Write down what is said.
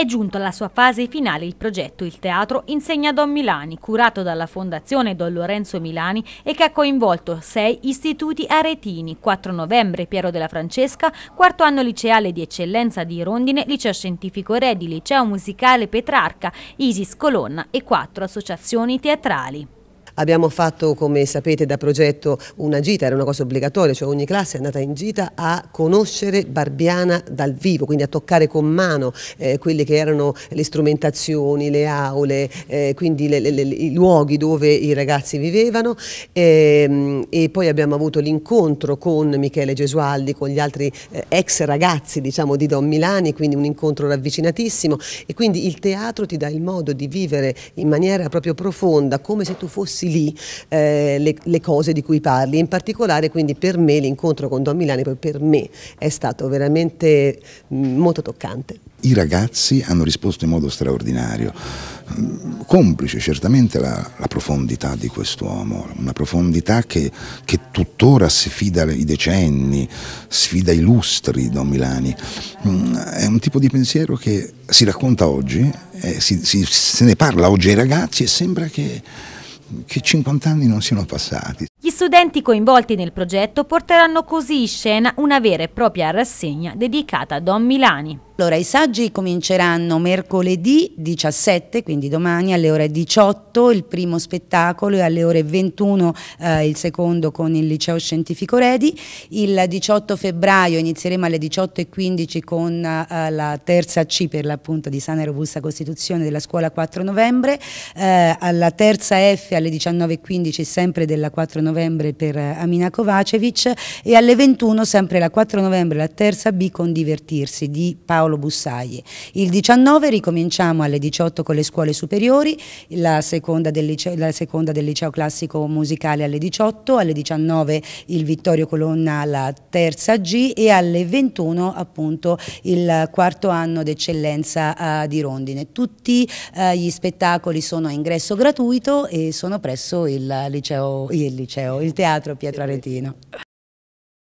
È giunto alla sua fase finale il progetto Il Teatro insegna Don Milani, curato dalla Fondazione Don Lorenzo Milani e che ha coinvolto sei istituti aretini, 4 novembre Piero della Francesca, quarto anno liceale di eccellenza di Rondine, liceo scientifico Redi, liceo musicale Petrarca, Isis Colonna e quattro associazioni teatrali. Abbiamo fatto, come sapete da progetto, una gita, era una cosa obbligatoria, cioè ogni classe è andata in gita a conoscere Barbiana dal vivo, quindi a toccare con mano eh, quelle che erano le strumentazioni, le aule, eh, quindi le, le, le, i luoghi dove i ragazzi vivevano e, ehm, e poi abbiamo avuto l'incontro con Michele Gesualdi, con gli altri eh, ex ragazzi diciamo, di Don Milani, quindi un incontro ravvicinatissimo e quindi il teatro ti dà il modo di vivere in maniera proprio profonda, come se tu fossi lì eh, le, le, cose di cui parli. In particolare quindi per me l'incontro con Don Milani poi per me è stato veramente mm, molto toccante. I ragazzi hanno risposto in modo straordinario, mm, complice certamente la, la profondità di quest'uomo, una profondità che, che tuttora sfida i decenni, sfida i lustri Don Milani. Mm, è un tipo di pensiero che si racconta oggi, eh, si, si, se ne parla oggi ai ragazzi e sembra che che 50 anni non siano passati. Gli studenti coinvolti nel progetto porteranno così in scena una vera e propria rassegna dedicata a Don Milani. Allora, i saggi cominceranno mercoledì 17, quindi domani alle ore 18 il primo spettacolo e alle ore 21 eh, il secondo con il liceo scientifico Redi. Il 18 febbraio inizieremo alle 18.15 con eh, la terza C per l'appunto di Sana e Robusta Costituzione della scuola 4 novembre, eh, alla terza F alle 19.15 sempre della 4 novembre per eh, Amina Kovacevic e alle 21 sempre la 4 novembre la terza B con Divertirsi di Paolo Paolo Bussagli. Il 19 ricominciamo alle 18 con le scuole superiori, la seconda del liceo, la seconda del liceo classico musicale alle 18, alle 19 il Vittorio Colonna alla terza G e alle 21 appunto il quarto anno d'eccellenza eh, di Rondine. Tutti eh, gli spettacoli sono a ingresso gratuito e sono presso il liceo, il, liceo, il teatro Pietro Aretino.